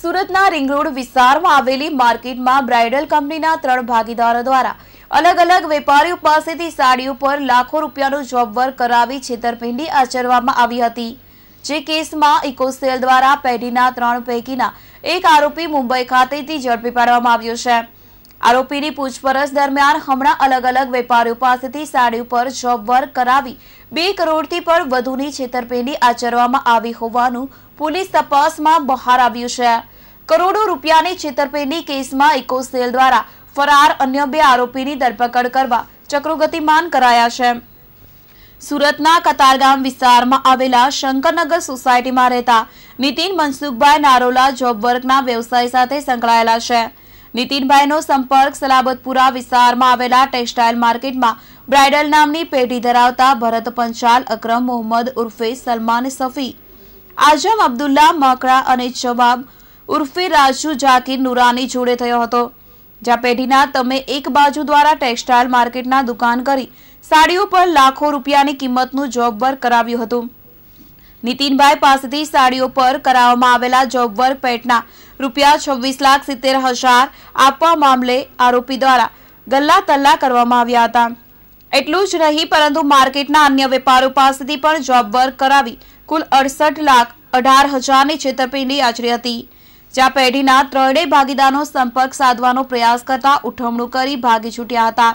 સુરતના ring road વિસ્તારમાં આવેલી માર્કેટમાં બ્રાઇડલ કંપનીના ત્રણ ભાગીદારો દ્વારા અલગ અલગ વેપારીઓ પાસેથી સાડીઓ પર લાખો રૂપિયાનું જોબ વર્ક કરાવી છેતરપિંડી આચરવામાં આવી હતી જે કેસમાં ઇકોસેલ દ્વારા પેઢીના ત્રણ પૈકીના એક આરોપી મુંબઈ ખાતેથી ઝડપી પાડવામાં આવ્યો છે આરોપીની પૂછપરછ દરમિયાન હમણાં અલગ અલગ વેપારીઓ પાસેથી સાડી ઉપર જોબ વર્ક કરાવી બે કરોડથી પણ વધુની છેતરપિંડી આચરવામાં આવી હોવાનું પોલીસ તપાસમાં બહાર આવ્યું છે કરોડો રૂપિયાની છેતરપિંડી કેસમાં સેલ દ્વારા ફરાર અન્ય બે આરોપીની ધરપકડ કરવા ચક્રો કરાયા છે સુરતના કતારગામ વિસ્તારમાં આવેલા શંકરનગર સોસાયટીમાં રહેતા નીતિન મનસુખભાઈ નારોલા જોબ વર્કના વ્યવસાય સાથે સંકળાયેલા છે નીતિનભાઈનો સંપર્ક સલાબતપુરા વિસ્તારમાં આવેલા ટેક્સટાઇલ માર્કેટમાં બ્રાઇડલ નામની પેઢી ધરાવતા ભરત પંચાલ અક્રમ મોહમ્મદ ઉર્ફે સલમાન સફી આઝમ અબ્દુલ્લા મકડા અને જવાબ ઉર્ફે રાજુ જાકીર નુરાની જોડે થયો હતો જ્યાં પેઢીના તમે એક બાજુ દ્વારા ટેક્સટાઇલ માર્કેટના દુકાન કરી સાડીઓ પર લાખો રૂપિયાની કિંમતનું જોબ વર્ક કરાવ્યું હતું નીતિનભાઈ પાસેથી સાડીઓ પર કરાવવામાં આવેલા જોબ વર્ક પેટના રૂપિયા છવ્વીસ લાખ સિત્તેર હજાર આપવા મામલે આરોપી દ્વારા ગલ્લા તલ્લા કરવામાં આવ્યા હતા એટલું જ નહીં પરંતુ માર્કેટના અન્ય વેપારો પાસેથી પણ જોબ વર્ક કરાવી કુલ અડસઠ લાખ અઢાર હજારની છેતરપિંડી આચરી હતી જ્યાં પેઢીના ત્રણેય ભાગીદારનો સંપર્ક સાધવાનો પ્રયાસ કરતા ઉઠમણું કરી ભાગી છૂટ્યા હતા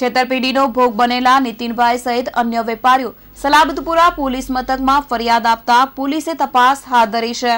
છેતરપીંડીનો ભોગ બનેલા નીતિનભાઈ સહિત અન્ય વેપારીઓ સલાબતપુરા પોલીસ મથકમાં ફરિયાદ આપતા પોલીસે તપાસ હાથ ધરી છે